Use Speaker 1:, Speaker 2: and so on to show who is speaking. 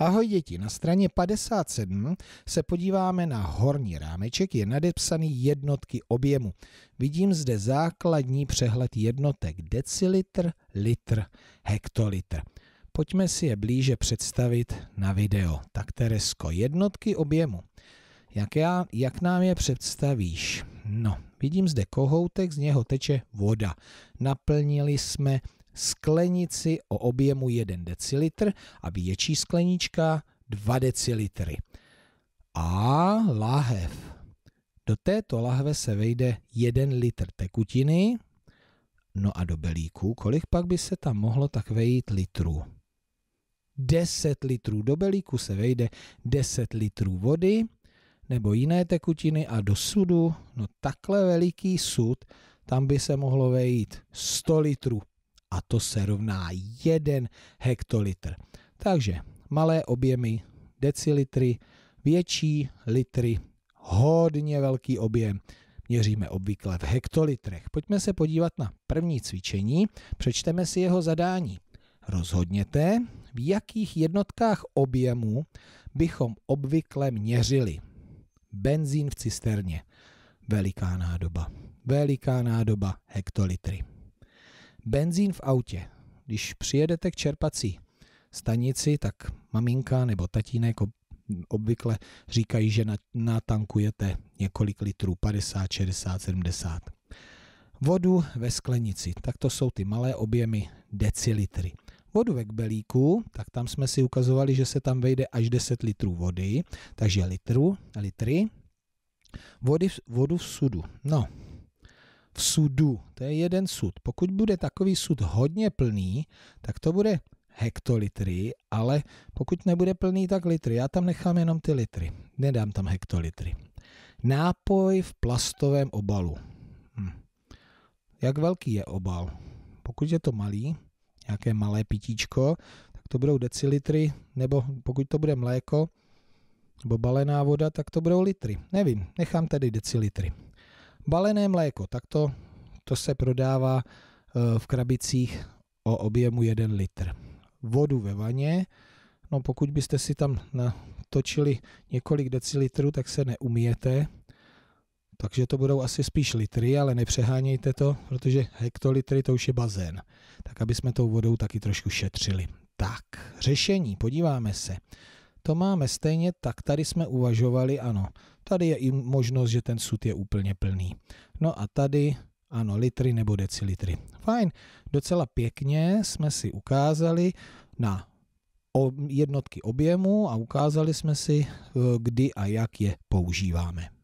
Speaker 1: Ahoj děti, na straně 57 se podíváme na horní rámeček, je nadepsaný jednotky objemu. Vidím zde základní přehled jednotek decilitr, litr, hektolitr. Pojďme si je blíže představit na video. Tak Teresko, jednotky objemu. Jak, já, jak nám je představíš? No, vidím zde kohoutek, z něho teče voda. Naplnili jsme sklenici o objemu 1 decilitr a větší sklenička 2 decilitry. A lahev. Do této lahve se vejde 1 litr tekutiny, no a do belíku, kolik pak by se tam mohlo tak vejít litrů? 10 litrů do belíku se vejde 10 litrů vody nebo jiné tekutiny a do sudu, no takhle veliký sud, tam by se mohlo vejít 100 litrů a to se rovná 1 hektolitr. Takže malé objemy decilitry, větší litry, hodně velký objem, měříme obvykle v hektolitrech. Pojďme se podívat na první cvičení, přečteme si jeho zadání. Rozhodněte, v jakých jednotkách objemu bychom obvykle měřili. Benzín v cisterně. Veliká nádoba. Veliká nádoba hektolitry. Benzín v autě. Když přijedete k čerpací stanici, tak maminka nebo tatínek obvykle říkají, že natankujete několik litrů, 50, 60, 70. Vodu ve sklenici, tak to jsou ty malé objemy decilitry. Vodu ve kbelíku, tak tam jsme si ukazovali, že se tam vejde až 10 litrů vody, takže litru, litry. Vody, vodu v sudu. No, v sudu. To je jeden sud. Pokud bude takový sud hodně plný, tak to bude hektolitry, ale pokud nebude plný, tak litry. Já tam nechám jenom ty litry. Nedám tam hektolitry. Nápoj v plastovém obalu. Hm. Jak velký je obal? Pokud je to malý, nějaké malé pitíčko, tak to budou decilitry, nebo pokud to bude mléko, nebo balená voda, tak to budou litry. Nevím, nechám tedy decilitry balené mléko, tak to, to se prodává eh, v krabicích o objemu 1 litr. Vodu ve vaně, no pokud byste si tam natočili několik decilitrů, tak se neumijete, takže to budou asi spíš litry, ale nepřehánějte to, protože hektolitry to už je bazén. Tak aby jsme tou vodou taky trošku šetřili. Tak, řešení, podíváme se to máme stejně, tak tady jsme uvažovali, ano, tady je i možnost, že ten sud je úplně plný. No a tady, ano, litry nebo decilitry. Fajn, docela pěkně jsme si ukázali na jednotky objemu a ukázali jsme si, eh, kdy a jak je používáme.